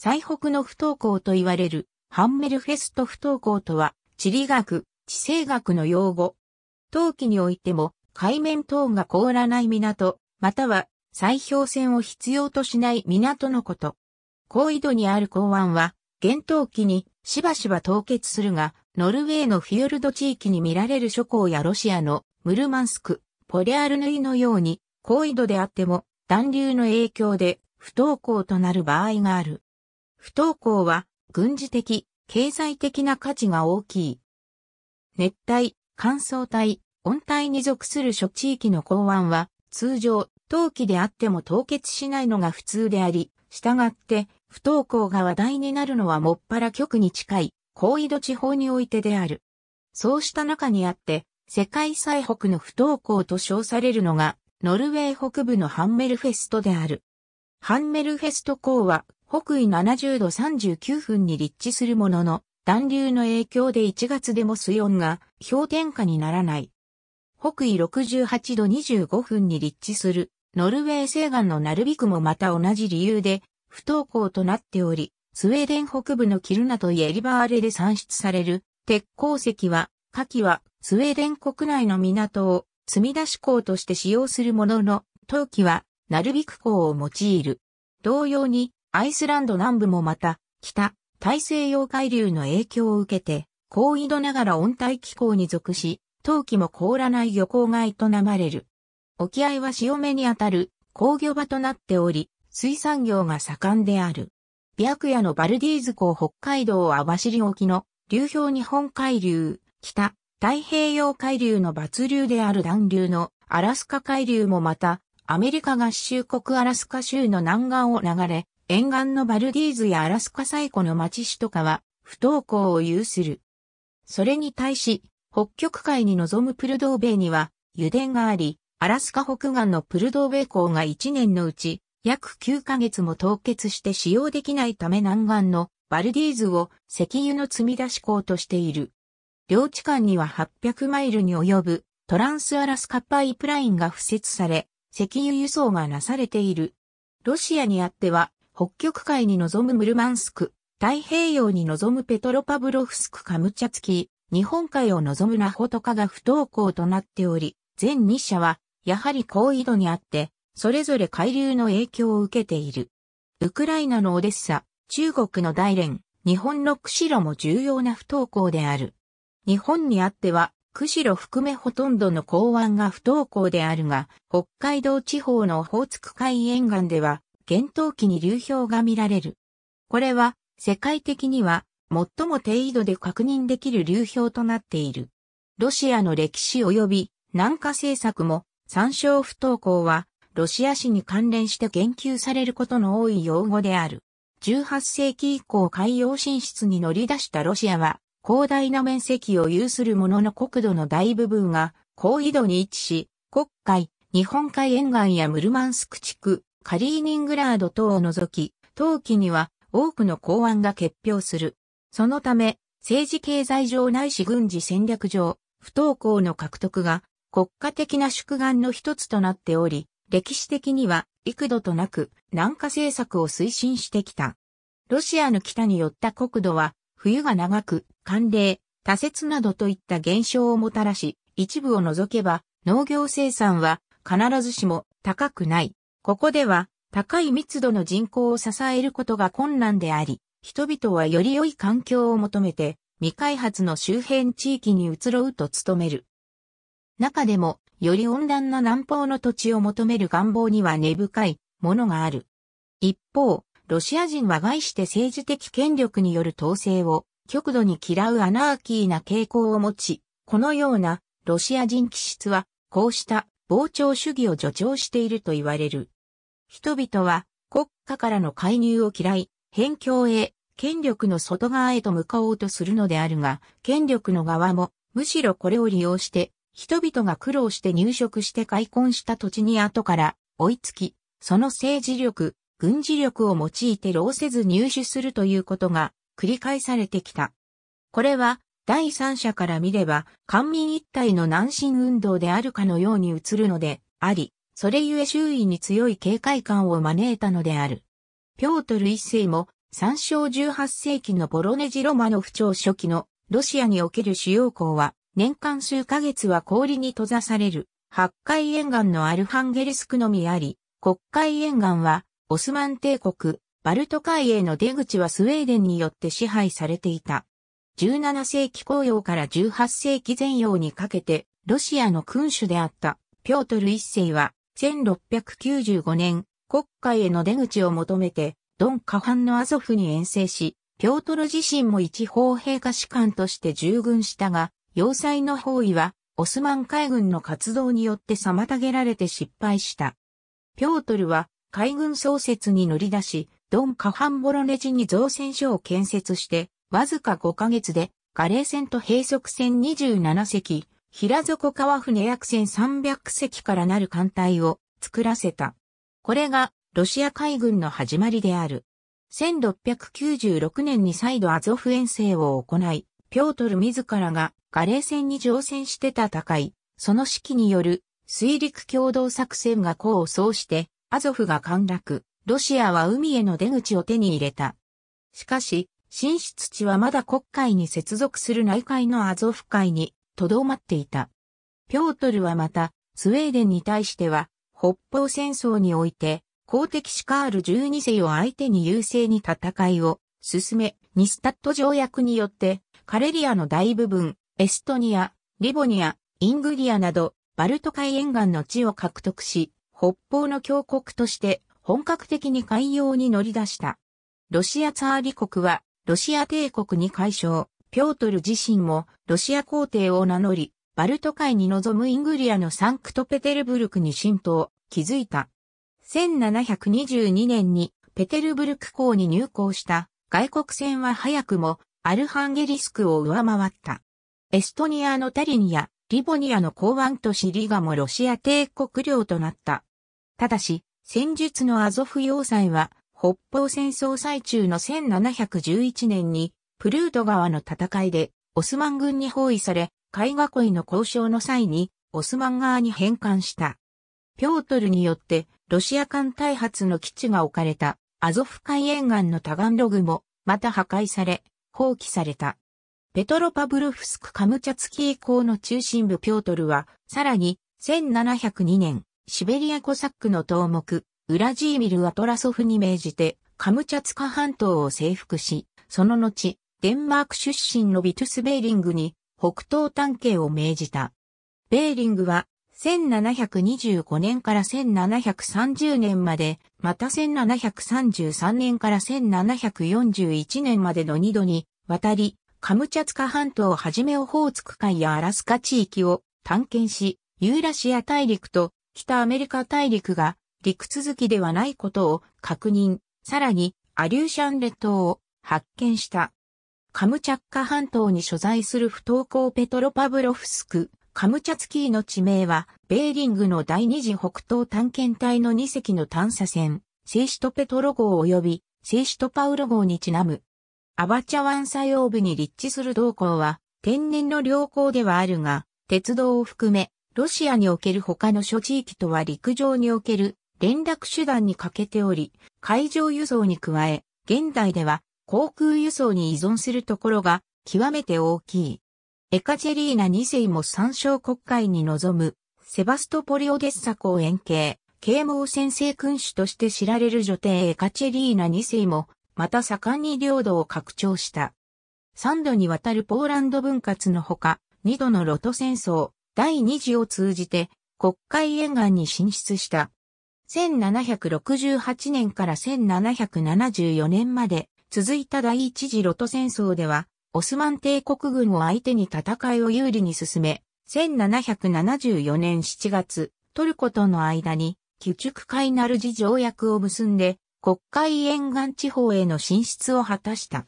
最北の不登校と言われる、ハンメルフェスト不登校とは、地理学、地政学の用語。冬季においても、海面等が凍らない港、または、砕氷船を必要としない港のこと。高緯度にある港湾は、厳冬期にしばしば凍結するが、ノルウェーのフィヨルド地域に見られる諸港やロシアのムルマンスク、ポリアルヌイのように、高緯度であっても、暖流の影響で不登校となる場合がある。不登校は軍事的、経済的な価値が大きい。熱帯、乾燥帯、温帯に属する諸地域の港湾は通常、冬季であっても凍結しないのが普通であり、従って不登校が話題になるのはもっぱら極に近い高緯度地方においてである。そうした中にあって、世界最北の不登校と称されるのが、ノルウェー北部のハンメルフェストである。ハンメルフェスト港は北緯70度39分に立地するものの、暖流の影響で1月でも水温が氷点下にならない。北緯68度25分に立地する、ノルウェー西岸のナルビクもまた同じ理由で、不登校となっており、スウェーデン北部のキルナとイエリバーレで産出される鉄鉱石は、下記はスウェーデン国内の港を積み出し港として使用するものの、冬季はナルビク港を用いる。同様に、アイスランド南部もまた、北、大西洋海流の影響を受けて、高緯度ながら温帯気候に属し、冬季も凍らない漁港が営まれる。沖合は潮目にあたる工業場となっており、水産業が盛んである。白夜のバルディーズ港北海道網走沖の流氷日本海流、北、太平洋海流の抜流である暖流のアラスカ海流もまた、アメリカ合衆国アラスカ州の南岸を流れ、沿岸のバルディーズやアラスカ最古の町市とかは不登校を有する。それに対し、北極海に臨むプルドーベイには油田があり、アラスカ北岸のプルドーベイ港が1年のうち約9ヶ月も凍結して使用できないため南岸のバルディーズを石油の積み出し港としている。領地間には800マイルに及ぶトランスアラスカパイプラインが付設され、石油輸送がなされている。ロシアにあっては北極海に臨むムルマンスク、太平洋に臨むペトロパブロフスクカムチャツキ、日本海を望むナホトカが不登校となっており、全2社は、やはり高緯度にあって、それぞれ海流の影響を受けている。ウクライナのオデッサ、中国の大連、日本の釧路も重要な不登校である。日本にあっては、釧路含めほとんどの港湾が不登校であるが、北海道地方のオホーツク海沿岸では、厳冬期に流氷が見られる。これは世界的には最も低緯度で確認できる流氷となっている。ロシアの歴史及び南下政策も参照不登校はロシア史に関連して言及されることの多い用語である。18世紀以降海洋進出に乗り出したロシアは広大な面積を有するものの国土の大部分が高緯度に位置し、国海、日本海沿岸やムルマンスク地区、カリーニングラード等を除き、冬季には多くの公安が決票する。そのため、政治経済上ないし軍事戦略上、不登校の獲得が国家的な祝願の一つとなっており、歴史的には幾度となく南下政策を推進してきた。ロシアの北に寄った国土は、冬が長く、寒冷、多節などといった現象をもたらし、一部を除けば農業生産は必ずしも高くない。ここでは高い密度の人口を支えることが困難であり、人々はより良い環境を求めて未開発の周辺地域に移ろうと努める。中でも、より温暖な南方の土地を求める願望には根深いものがある。一方、ロシア人は外して政治的権力による統制を極度に嫌うアナーキーな傾向を持ち、このようなロシア人気質は、こうした膨張主義を助長していると言われる。人々は国家からの介入を嫌い、辺境へ、権力の外側へと向かおうとするのであるが、権力の側も、むしろこれを利用して、人々が苦労して入植して開墾した土地に後から追いつき、その政治力、軍事力を用いて労せず入手するということが繰り返されてきた。これは第三者から見れば、官民一体の南進運動であるかのように映るのであり、それゆえ周囲に強い警戒感を招いたのである。ピョートル一世も、参照18世紀のボロネジ・ロマノフ朝初期のロシアにおける主要港は、年間数ヶ月は氷に閉ざされる、八海沿岸のアルハンゲルスクのみあり、国海沿岸は、オスマン帝国、バルト海への出口はスウェーデンによって支配されていた。17世紀後葉から18世紀前洋にかけて、ロシアの君主であった、ピョートル一世は、1695年、国会への出口を求めて、ドン・カハンのアゾフに遠征し、ピョートル自身も一方兵下士官として従軍したが、要塞の包囲は、オスマン海軍の活動によって妨げられて失敗した。ピョートルは、海軍創設に乗り出し、ドン・カハンボロネジに造船所を建設して、わずか5ヶ月で、ガレー船と閉塞船27隻、平底川船約船3 0 0隻からなる艦隊を作らせた。これがロシア海軍の始まりである。1696年に再度アゾフ遠征を行い、ピョートル自らがガレー船に乗船して戦い、その指揮による水陸共同作戦が功を奏して、アゾフが陥落、ロシアは海への出口を手に入れた。しかし、進出地はまだ国会に接続する内海のアゾフ海にとどまっていた。ピョートルはまた、スウェーデンに対しては、北方戦争において、公的シカール12世を相手に優勢に戦いを進め、ニスタット条約によって、カレリアの大部分、エストニア、リボニア、イングリアなど、バルト海沿岸の地を獲得し、北方の強国として本格的に海洋に乗り出した。ロシアツァーリ国はロシア帝国に解消、ピョートル自身もロシア皇帝を名乗り、バルト海に臨むイングリアのサンクトペテルブルクに浸透、築いた。1722年にペテルブルク港に入港した外国船は早くもアルハンゲリスクを上回った。エストニアのタリニア、リボニアの港湾都市リガもロシア帝国領となった。ただし、戦術のアゾフ要塞は北方戦争最中の1711年に、プルート川の戦いで、オスマン軍に包囲され、海湖への交渉の際に、オスマン側に返還した。ピョートルによって、ロシア艦大発の基地が置かれた、アゾフ海沿岸のタガンログも、また破壊され、放棄された。ペトロパブルフスクカムチャツキー港の中心部ピョートルは、さらに、1702年、シベリアコサックの頭目、ウラジーミルはトラソフに命じて、カムチャツカ半島を征服し、その後、デンマーク出身のビトゥス・ベーリングに北東探検を命じた。ベーリングは、1725年から1730年まで、また1733年から1741年までの2度に、渡り、カムチャツカ半島をはじめオホーツク海やアラスカ地域を探検し、ユーラシア大陸と北アメリカ大陸が陸続きではないことを確認、さらにアリューシャン列島を発見した。カムチャッカ半島に所在する不登校ペトロパブロフスク、カムチャツキーの地名は、ベーリングの第二次北東探検隊の2隻の探査船、セイシトペトロ号及び、セイシトパウロ号にちなむ。アバチャ湾作用部に立地する同港は、天然の良好ではあるが、鉄道を含め、ロシアにおける他の諸地域とは陸上における連絡手段に欠けており、海上輸送に加え、現代では航空輸送に依存するところが極めて大きい。エカチェリーナ2世も参照国会に臨む、セバストポリオデッサ公園系、啓蒙先生君主として知られる女帝エカチェリーナ2世も、また盛んに領土を拡張した。3度にわたるポーランド分割のほか、2度のロト戦争、第2次を通じて、国会沿岸に進出した。1768年から1774年まで続いた第一次ロト戦争では、オスマン帝国軍を相手に戦いを有利に進め、1774年7月、トルコとの間に、基築海なるジ条約を結んで、国会沿岸地方への進出を果たした。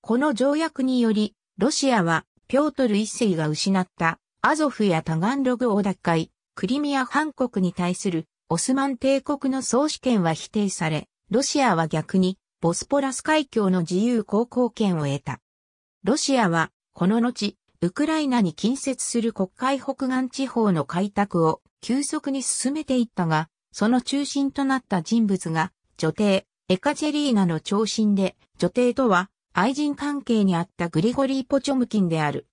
この条約により、ロシアは、ピョートル一世が失った、アゾフやタガンログを奪回、クリミア半国に対するオスマン帝国の総主権は否定され、ロシアは逆に、ボスポラス海峡の自由航行権を得た。ロシアは、この後、ウクライナに近接する国会北岸地方の開拓を急速に進めていったが、その中心となった人物が、女帝、エカチェリーナの長身で、女帝とは愛人関係にあったグリゴリー・ポチョムキンである。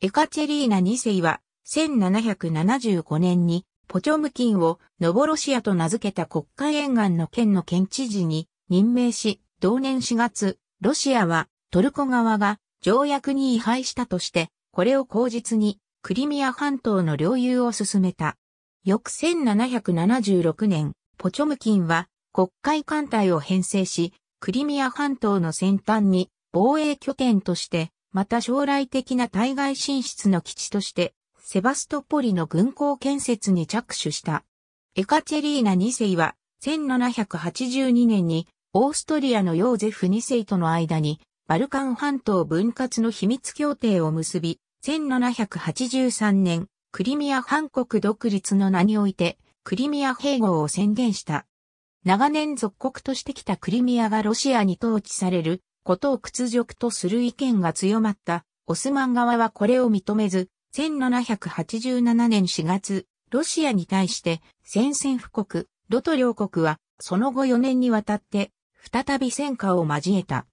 エカチェリーナ2世は、1775年にポチョムキンをノボロシアと名付けた国会沿岸の県の県知事に任命し、同年4月、ロシアはトルコ側が条約に違反したとして、これを口実にクリミア半島の領有を進めた。翌1776年、ポチョムキンは国会艦隊を編成し、クリミア半島の先端に防衛拠点として、また将来的な対外進出の基地としてセバストポリの軍港建設に着手した。エカチェリーナ2世は、1782年にオーストリアのヨーゼフ2世との間にバルカン半島分割の秘密協定を結び、1783年、クリミア半国独立の名において、クリミア併合を宣言した。長年属国としてきたクリミアがロシアに統治されることを屈辱とする意見が強まった、オスマン側はこれを認めず、1787年4月、ロシアに対して宣戦布告、ロト両国はその後4年にわたって再び戦火を交えた。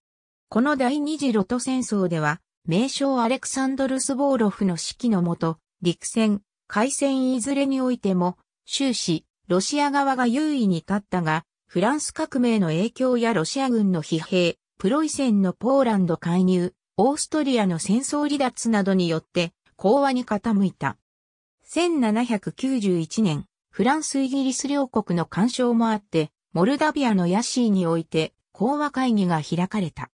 この第二次ロト戦争では、名称アレクサンドル・スボーロフの指揮のもと、陸戦、海戦いずれにおいても、終始、ロシア側が優位に立ったが、フランス革命の影響やロシア軍の疲弊、プロイセンのポーランド介入、オーストリアの戦争離脱などによって、講和に傾いた。1791年、フランス・イギリス両国の干渉もあって、モルダビアのヤシーにおいて、講和会議が開かれた。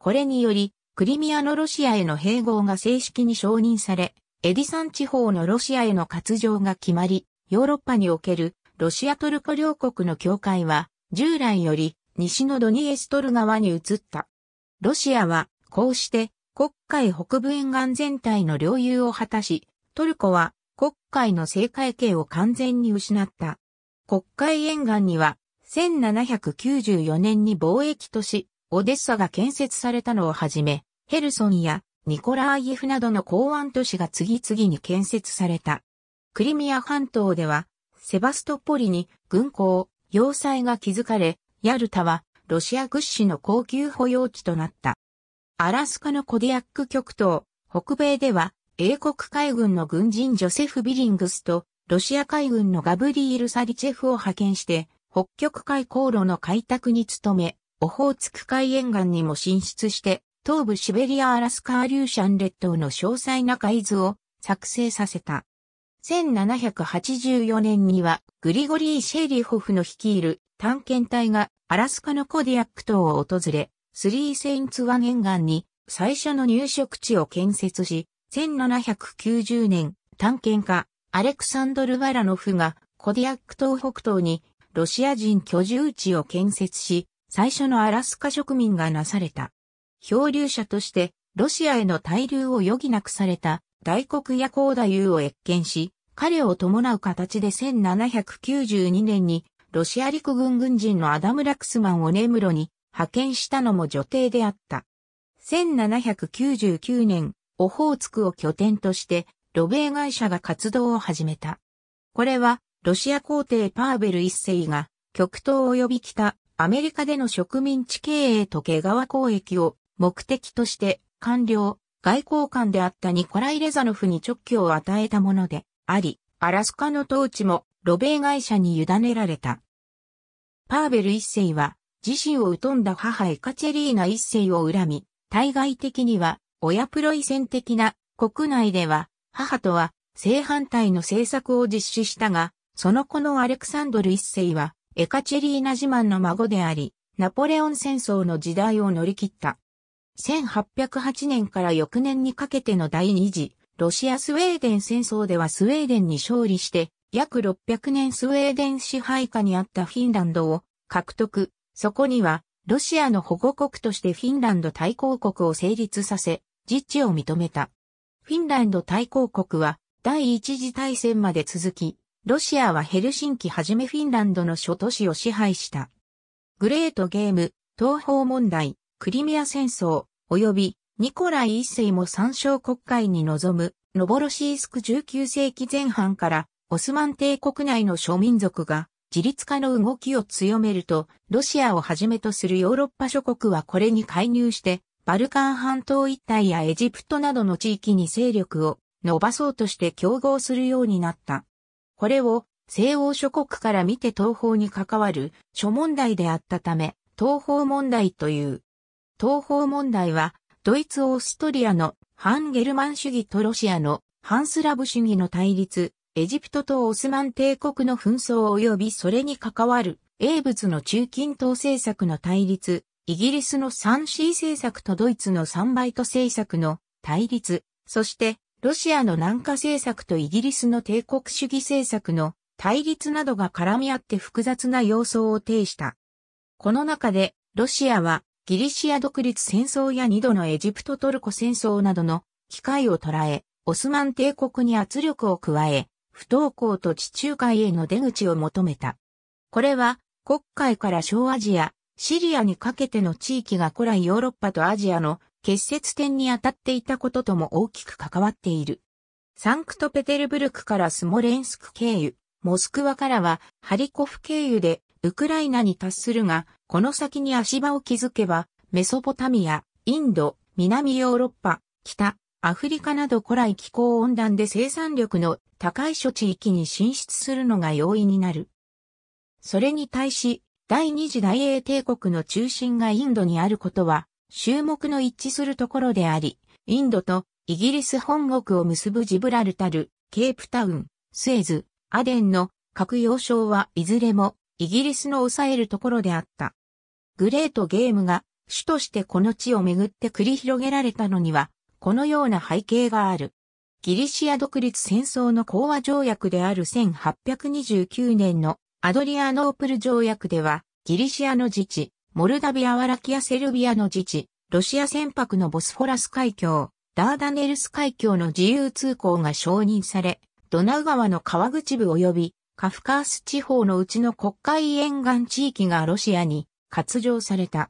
これにより、クリミアのロシアへの併合が正式に承認され、エディサン地方のロシアへの割譲が決まり、ヨーロッパにおけるロシアトルコ両国の境界は、従来より西のドニエストル側に移った。ロシアは、こうして国海北部沿岸全体の領有を果たし、トルコは国海の政界系を完全に失った。国海沿岸には1794年に貿易都市オデッサが建設されたのをはじめ、ヘルソンやニコラーイフなどの港湾都市が次々に建設された。クリミア半島ではセバストポリに軍港、要塞が築かれ、ヤルタはロシア屈指の高級保養地となった。アラスカのコディアック極東、北米では、英国海軍の軍人ジョセフ・ビリングスと、ロシア海軍のガブリール・サリチェフを派遣して、北極海航路の開拓に努め、オホーツク海沿岸にも進出して、東部シベリア・アラスカ・アリューシャン列島の詳細な海図を作成させた。1784年には、グリゴリー・シェリホフの率いる探検隊がアラスカのコディアック島を訪れ、スリーセインツ湾沿岸に最初の入植地を建設し、1790年、探検家、アレクサンドル・ワラノフが、コディアック島北東に、ロシア人居住地を建設し、最初のアラスカ植民がなされた。漂流者として、ロシアへの滞留を余儀なくされた、大黒夜高太夫を越見し、彼を伴う形で1792年に、ロシア陸軍軍人のアダム・ラクスマンをムロに派遣したのも女帝であった。1799年、オホーツクを拠点として、ロベー会社が活動を始めた。これは、ロシア皇帝パーベル一世が、極東及び北、アメリカでの植民地経営と毛川交易を目的として、官僚、外交官であったニコライ・レザノフに直居を与えたものであり、アラスカの統治もロベー会社に委ねられた。パーベル一世は自身を疎んだ母エカチェリーナ一世を恨み、対外的には親プロイセン的な国内では母とは正反対の政策を実施したが、その子のアレクサンドル一世はエカチェリーナ自慢の孫であり、ナポレオン戦争の時代を乗り切った。1808年から翌年にかけての第二次、ロシア・スウェーデン戦争ではスウェーデンに勝利して、約600年スウェーデン支配下にあったフィンランドを獲得、そこには、ロシアの保護国としてフィンランド対抗国を成立させ、実地を認めた。フィンランド対抗国は、第一次大戦まで続き、ロシアはヘルシンキはじめフィンランドの諸都市を支配した。グレートゲーム、東方問題、クリミア戦争、及びニコライ一世も参照国会に臨む、ノボロシースク19世紀前半から、オスマン帝国内の諸民族が、自立化の動きを強めると、ロシアをはじめとするヨーロッパ諸国はこれに介入して、バルカン半島一帯やエジプトなどの地域に勢力を伸ばそうとして競合するようになった。これを西欧諸国から見て東方に関わる諸問題であったため、東方問題という。東方問題は、ドイツ・オーストリアの反ゲルマン主義とロシアの反スラブ主義の対立、エジプトとオスマン帝国の紛争及びそれに関わる、英仏の中近東政策の対立、イギリスの 3C 政策とドイツの3バイト政策の対立、そして、ロシアの南下政策とイギリスの帝国主義政策の対立などが絡み合って複雑な様相を呈した。この中で、ロシアは、ギリシア独立戦争や二度のエジプトトルコ戦争などの機会を捉え、オスマン帝国に圧力を加え、不登校と地中海への出口を求めた。これは、国海から小アジア、シリアにかけての地域が古来ヨーロッパとアジアの結節点に当たっていたこととも大きく関わっている。サンクトペテルブルクからスモレンスク経由、モスクワからはハリコフ経由でウクライナに達するが、この先に足場を築けば、メソポタミア、インド、南ヨーロッパ、北、アフリカなど古来気候温暖で生産力の高い諸地域に進出するのが容易になる。それに対し、第二次大英帝国の中心がインドにあることは、注目の一致するところであり、インドとイギリス本国を結ぶジブラルタル、ケープタウン、スエズ、アデンの各要衝はいずれもイギリスの抑えるところであった。グレートゲームが主としてこの地をめぐって繰り広げられたのにはこのような背景がある。ギリシア独立戦争の講和条約である1829年のアドリアノープル条約では、ギリシアの自治、モルダビア・ワラキア・セルビアの自治、ロシア船舶のボスフォラス海峡、ダーダネルス海峡の自由通行が承認され、ドナウ川の川口部及びカフカース地方のうちの国会沿岸地域がロシアに割譲された。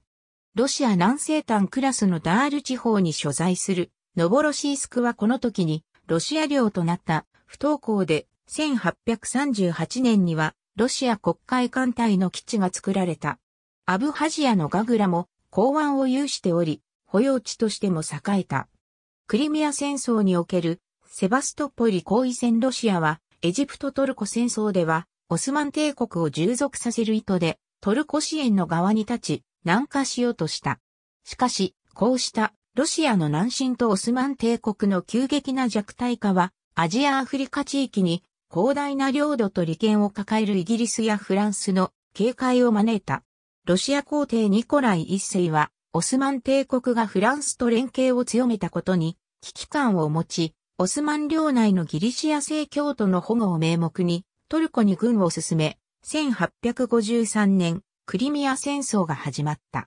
ロシア南西端クラスのダール地方に所在するノボロシースクはこの時にロシア領となった不登校で1838年にはロシア国会艦隊の基地が作られた。アブハジアのガグラも港湾を有しており、保養地としても栄えた。クリミア戦争におけるセバストポリ行為戦ロシアはエジプトトルコ戦争ではオスマン帝国を従属させる意図でトルコ支援の側に立ち南下しようとした。しかし、こうしたロシアの南進とオスマン帝国の急激な弱体化は、アジアアフリカ地域に広大な領土と利権を抱えるイギリスやフランスの警戒を招いた。ロシア皇帝ニコライ一世は、オスマン帝国がフランスと連携を強めたことに危機感を持ち、オスマン領内のギリシア正教徒の保護を名目にトルコに軍を進め、1853年クリミア戦争が始まった。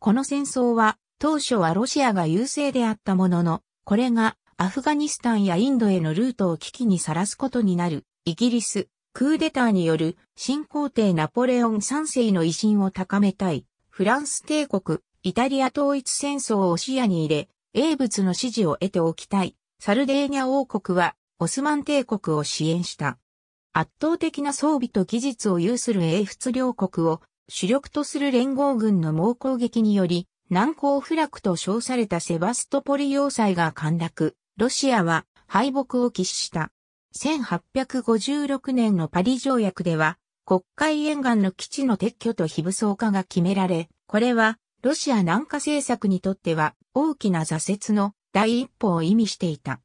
この戦争は当初はロシアが優勢であったものの、これがアフガニスタンやインドへのルートを危機にさらすことになる、イギリス、クーデターによる新皇帝ナポレオン3世の威信を高めたい、フランス帝国、イタリア統一戦争を視野に入れ、英仏の支持を得ておきたい、サルデーニャ王国は、オスマン帝国を支援した。圧倒的な装備と技術を有する英仏両国を主力とする連合軍の猛攻撃により、難攻不落と称されたセバストポリ要塞が陥落、ロシアは敗北を喫した。1856年のパリ条約では、国会沿岸の基地の撤去と非武装化が決められ、これはロシア南下政策にとっては大きな挫折の第一歩を意味していた。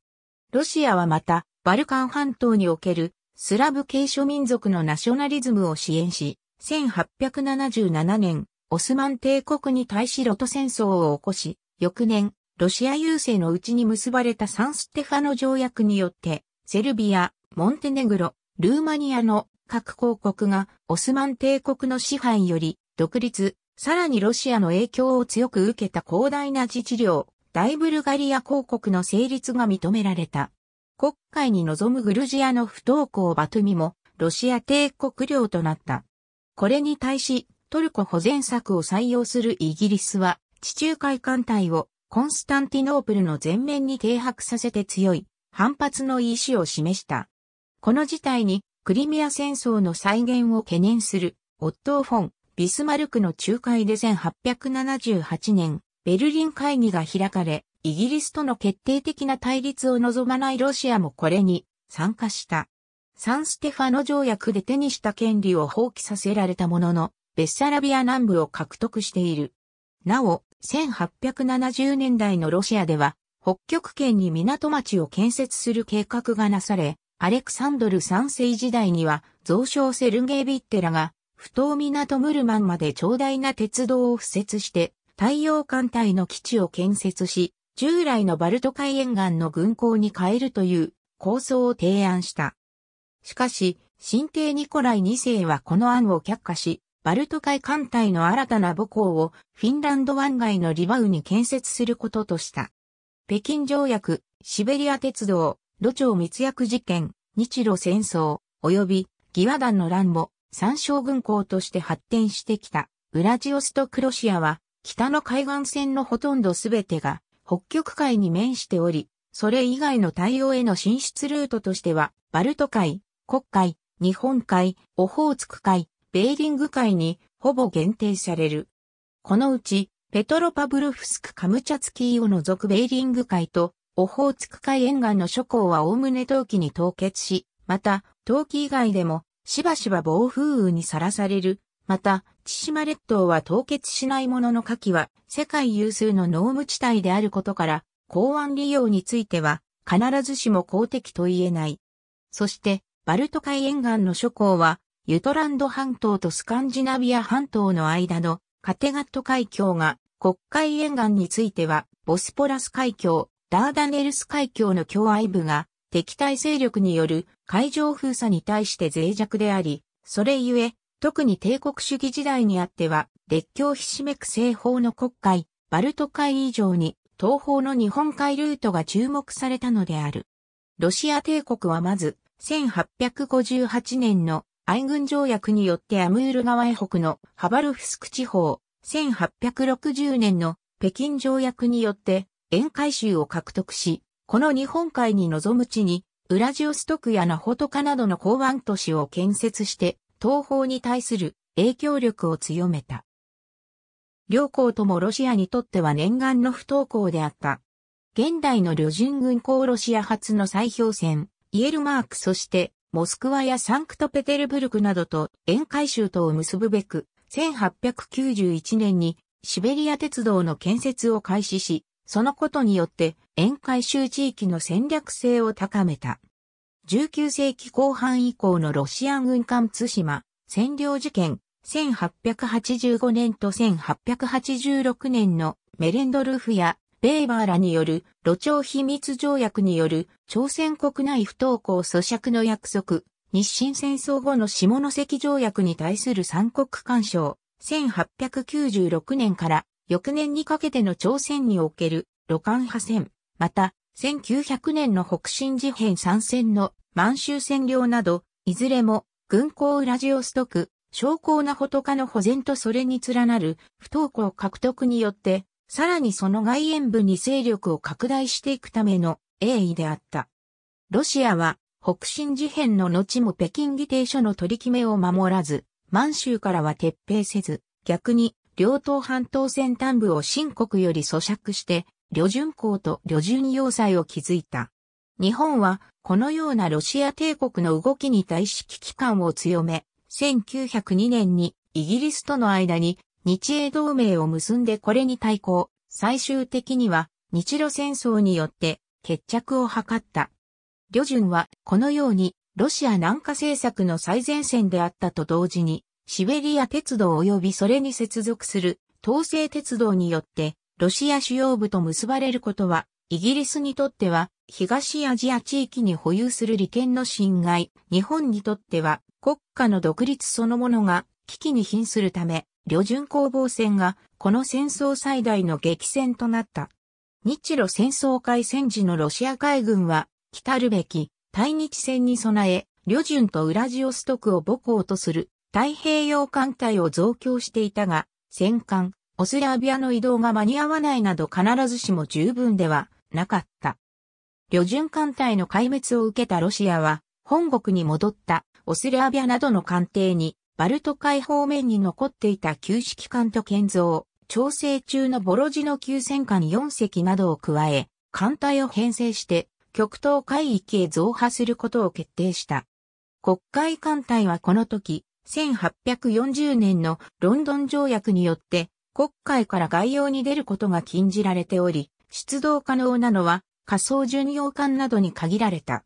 ロシアはまた、バルカン半島におけるスラブ系諸民族のナショナリズムを支援し、1877年、オスマン帝国に対しロト戦争を起こし、翌年、ロシア優勢のうちに結ばれたサンステファノ条約によって、セルビア、モンテネグロ、ルーマニアの各公国がオスマン帝国の支配より独立、さらにロシアの影響を強く受けた広大な自治領、大ブルガリア公国の成立が認められた。国会に臨むグルジアの不登校バトミもロシア帝国領となった。これに対しトルコ保全策を採用するイギリスは、地中海艦隊をコンスタンティノープルの全面に停泊させて強い反発の意思を示した。この事態にクリミア戦争の再現を懸念するオットー・フォン・ビスマルクの仲介で1878年ベルリン会議が開かれ、イギリスとの決定的な対立を望まないロシアもこれに参加した。サンステファノ条約で手にした権利を放棄させられたものの、ベッサラビア南部を獲得している。なお、1870年代のロシアでは、北極圏に港町を建設する計画がなされ、アレクサンドル3世時代には、蔵相セルゲイ・ビッテラが、不当港ムルマンまで長大な鉄道を敷設して、太陽艦隊の基地を建設し、従来のバルト海沿岸の軍港に変えるという構想を提案した。しかし、新帝ニコライ2世はこの案を却下し、バルト海艦隊の新たな母港をフィンランド湾外のリバウに建設することとした。北京条約、シベリア鉄道、路町密約事件、日露戦争、及び義和団の乱も参照軍港として発展してきた。ウラジオストクロシアは北の海岸線のほとんどすべてが北極海に面しており、それ以外の対応への進出ルートとしては、バルト海、黒海、日本海、オホーツク海、ベーリング海にほぼ限定される。このうち、ペトロパブロフスク・カムチャツキーを除くベーリング海と、オホーツク海沿岸の諸港は概ね冬季に凍結し、また、冬季以外でも、しばしば暴風雨にさらされる。また、千島列島は凍結しないものの火器は、世界有数の濃霧地帯であることから、港湾利用については、必ずしも公的と言えない。そして、バルト海沿岸の諸港は、ユトランド半島とスカンジナビア半島の間のカテガット海峡が、国会沿岸については、ボスポラス海峡、ダーダネルス海峡の境愛部が、敵対勢力による海上封鎖に対して脆弱であり、それゆえ、特に帝国主義時代にあっては、列強ひしめく西方の国海、バルト海以上に、東方の日本海ルートが注目されたのである。ロシア帝国はまず、1858年の愛軍条約によってアムール川へ北のハバルフスク地方、1860年の北京条約によって沿海州を獲得し、この日本海に望む地に、ウラジオストクやナホトカなどの港湾都市を建設して、東方に対する影響力を強めた。両校ともロシアにとっては念願の不登校であった。現代の旅順軍港ロシア発の砕氷船、イエルマークそしてモスクワやサンクトペテルブルクなどと沿海州とを結ぶべく、1891年にシベリア鉄道の建設を開始し、そのことによって沿海州地域の戦略性を高めた。19世紀後半以降のロシア軍艦津島、占領事件、1885年と1886年のメレンドルフやベーバーらによる路長秘密条約による朝鮮国内不登校咀嚼の約束、日清戦争後の下関条約に対する三国干渉、1896年から翌年にかけての朝鮮における露館派戦、また1900年の北進事変参戦の満州占領など、いずれも軍港ウラジオストク、昇降なほとかの保全とそれに連なる不登校獲得によってさらにその外縁部に勢力を拡大していくための鋭意であった。ロシアは北進事変の後も北京議定書の取り決めを守らず、満州からは撤兵せず、逆に両党半島先端部を新国より咀嚼して、旅順港と旅順要塞を築いた。日本はこのようなロシア帝国の動きに対し危機感を強め、1902年にイギリスとの間に日英同盟を結んでこれに対抗、最終的には日露戦争によって決着を図った。旅順はこのようにロシア南下政策の最前線であったと同時に、シベリア鉄道及びそれに接続する統制鉄道によってロシア主要部と結ばれることは、イギリスにとっては東アジア地域に保有する利権の侵害、日本にとっては国家の独立そのものが危機に瀕するため、旅順攻防戦がこの戦争最大の激戦となった。日露戦争開戦時のロシア海軍は、来るべき対日戦に備え、旅順とウラジオストクを母港とする太平洋艦隊を増強していたが、戦艦、オスラビアの移動が間に合わないなど必ずしも十分ではなかった。旅順艦隊の壊滅を受けたロシアは、本国に戻ったオスラビアなどの艦艇にバルト海方面に残っていた旧式艦と建造、調整中のボロジの旧戦艦4隻などを加え、艦隊を編成して、極東海域へ増派することを決定した。国会艦隊はこの時、1840年のロンドン条約によって、国会から外洋に出ることが禁じられており、出動可能なのは仮想巡洋艦などに限られた。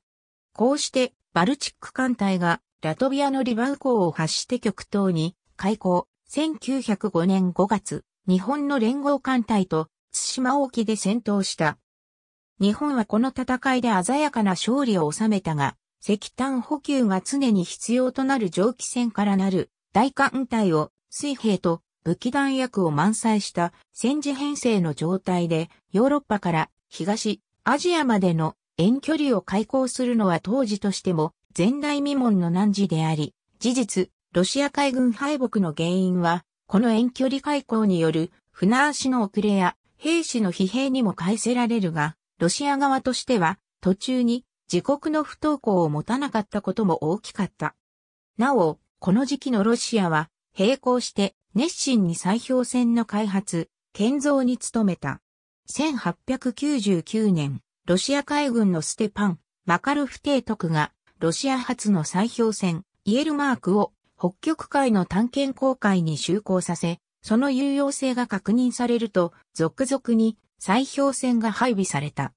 こうして、バルチック艦隊がラトビアのリバウ港を発して極東に開港、1905年5月、日本の連合艦隊と津島沖で戦闘した。日本はこの戦いで鮮やかな勝利を収めたが、石炭補給が常に必要となる蒸気船からなる大艦隊を水兵と武器弾薬を満載した戦時編成の状態でヨーロッパから東アジアまでの遠距離を開港するのは当時としても前代未聞の難事であり、事実、ロシア海軍敗北の原因は、この遠距離開港による船足の遅れや兵士の疲弊にも返せられるが、ロシア側としては途中に自国の不登校を持たなかったことも大きかった。なお、この時期のロシアは並行して熱心に砕氷船の開発、建造に努めた。1899年、ロシア海軍のステパン、マカルフ提督がロシア初の砕氷船、イエルマークを北極海の探検航海に就航させ、その有用性が確認されると、続々に砕氷船が配備された。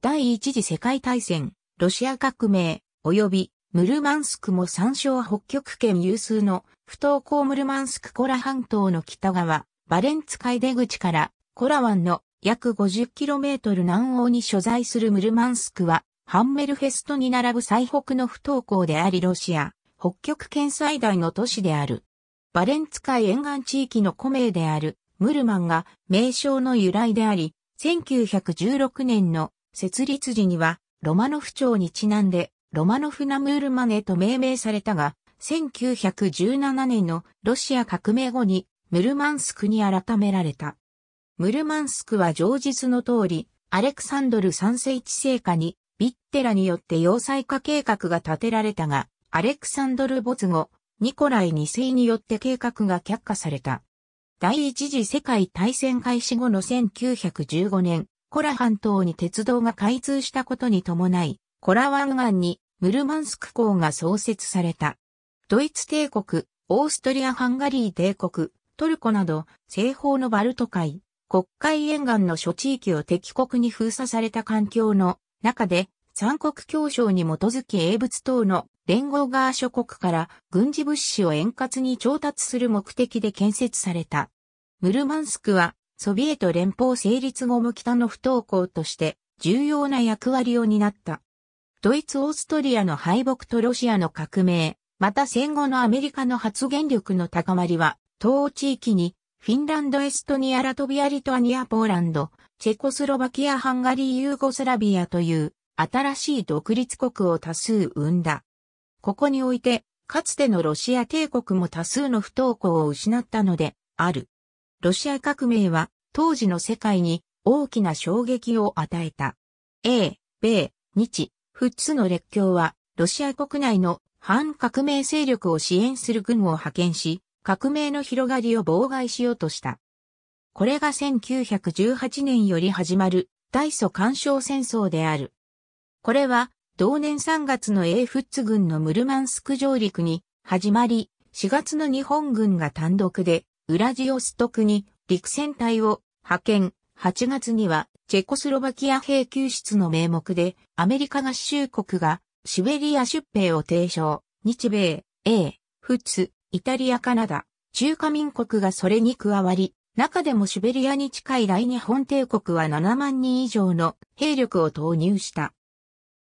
第一次世界大戦、ロシア革命、及びムルマンスクも参照北極圏有数の不登校ムルマンスクコラ半島の北側、バレンツ海出口からコラ湾の約 50km 南欧に所在するムルマンスクはハンメルフェストに並ぶ最北の不登校でありロシア、北極圏最大の都市である。バレンツ海沿岸地域の古名であるムルマンが名称の由来であり、1916年の設立時にはロマノフ町にちなんでロマノフナムールマネと命名されたが、1917年のロシア革命後にムルマンスクに改められた。ムルマンスクは常実の通り、アレクサンドル三世一世下にビッテラによって要塞化計画が立てられたが、アレクサンドル没後、ニコライ二世によって計画が却下された。第一次世界大戦開始後の1915年、コラ半島に鉄道が開通したことに伴い、コラ湾岸にムルマンスク港が創設された。ドイツ帝国、オーストリア・ハンガリー帝国、トルコなど、西方のバルト海、国会沿岸の諸地域を敵国に封鎖された環境の中で、三国協商に基づき英仏等の連合側諸国から軍事物資を円滑に調達する目的で建設された。ムルマンスクはソビエト連邦成立後も北の不登校として重要な役割を担った。ドイツ・オーストリアの敗北とロシアの革命、また戦後のアメリカの発言力の高まりは、東欧地域にフィンランド、エストニア、ラトビア、リトアニア、ポーランド、チェコスロバキア、ハンガリー、ユーゴスラビアという新しい独立国を多数生んだ。ここにおいて、かつてのロシア帝国も多数の不登校を失ったので、ある。ロシア革命は、当時の世界に大きな衝撃を与えた。英、米、日、ツの列強は、ロシア国内の反革命勢力を支援する軍を派遣し、革命の広がりを妨害しようとした。これが1918年より始まる大祖干渉戦争である。これは同年3月の英仏軍のムルマンスク上陸に始まり、4月の日本軍が単独でウラジオストクに陸戦隊を派遣、8月にはチェコスロバキア兵救出の名目でアメリカ合衆国がシベリア出兵を提唱、日米、英、仏、イタリア、カナダ、中華民国がそれに加わり、中でもシベリアに近い来日本帝国は7万人以上の兵力を投入した。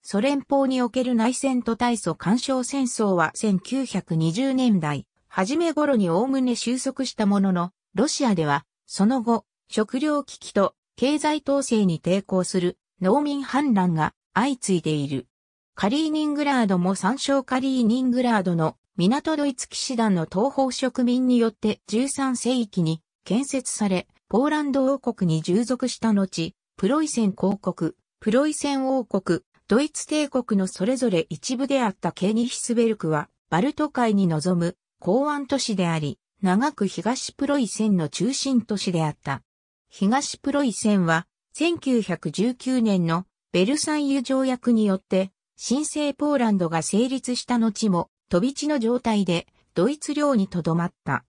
ソ連邦における内戦と大祖干渉戦争は1920年代、初め頃におおむね収束したものの、ロシアでは、その後、食糧危機と経済統制に抵抗する農民反乱が相次いでいる。カリーニングラードも参照カリーニングラードの港ドイツ騎士団の東方植民によって13世紀に建設され、ポーランド王国に従属した後、プロイセン公国、プロイセン王国、ドイツ帝国のそれぞれ一部であったケニヒスベルクは、バルト海に臨む港湾都市であり、長く東プロイセンの中心都市であった。東プロイセンは、1919年のベルサイユ条約によって、新生ポーランドが成立した後も飛び地の状態でドイツ領にとどまった。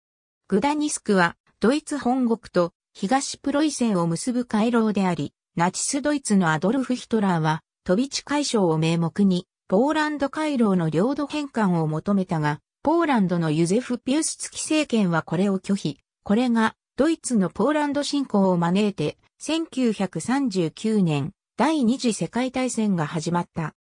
グダニスクはドイツ本国と東プロイセンを結ぶ回廊であり、ナチスドイツのアドルフ・ヒトラーは飛び地解消を名目にポーランド回廊の領土返還を求めたが、ポーランドのユゼフ・ピウス付き政権はこれを拒否。これがドイツのポーランド侵攻を招いて、1939年第二次世界大戦が始まった。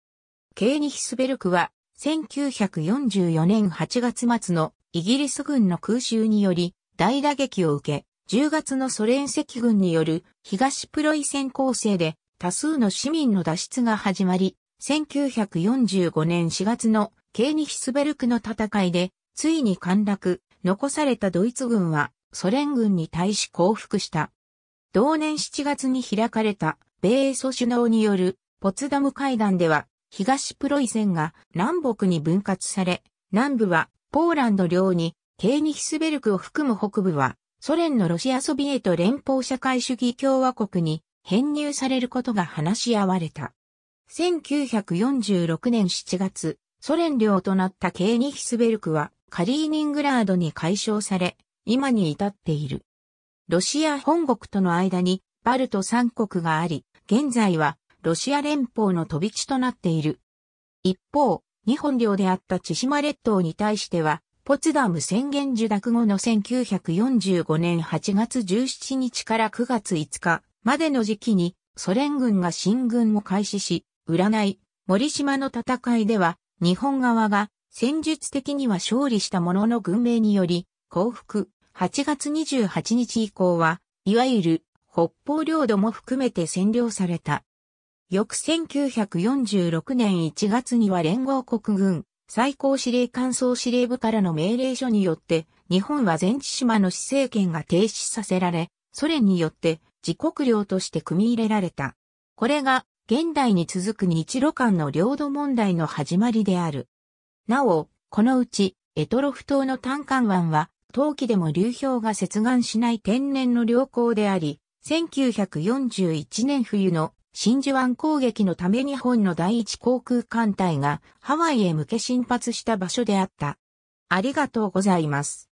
ケーニヒスベルクは1944年8月末のイギリス軍の空襲により大打撃を受け、10月のソ連赤軍による東プロイセン攻勢で多数の市民の脱出が始まり、1945年4月のケーニヒスベルクの戦いで、ついに陥落、残されたドイツ軍はソ連軍に対し降伏した。同年7月に開かれた米英ソ首脳によるポツダム会談では東プロイセンが南北に分割され、南部はポーランド領に、ケーニヒスベルクを含む北部は、ソ連のロシアソビエト連邦社会主義共和国に編入されることが話し合われた。1946年7月、ソ連領となったケーニヒスベルクはカリーニングラードに解消され、今に至っている。ロシア本国との間にバルト三国があり、現在はロシア連邦の飛び地となっている。一方、日本領であった千島列島に対しては、ポツダム宣言受諾後の1945年8月17日から9月5日までの時期にソ連軍が進軍を開始し、占い、森島の戦いでは日本側が戦術的には勝利したものの軍命により降伏8月28日以降は、いわゆる北方領土も含めて占領された。翌1946年1月には連合国軍最高司令官総司令部からの命令書によって、日本は全地島の市政権が停止させられ、ソ連によって自国領として組み入れられた。これが現代に続く日露間の領土問題の始まりである。なお、このうち、エトロフ島の単管湾は、冬季でも流氷が接岸しない天然の良港であり、1941年冬の真珠湾攻撃のため日本の第一航空艦隊がハワイへ向け進発した場所であった。ありがとうございます。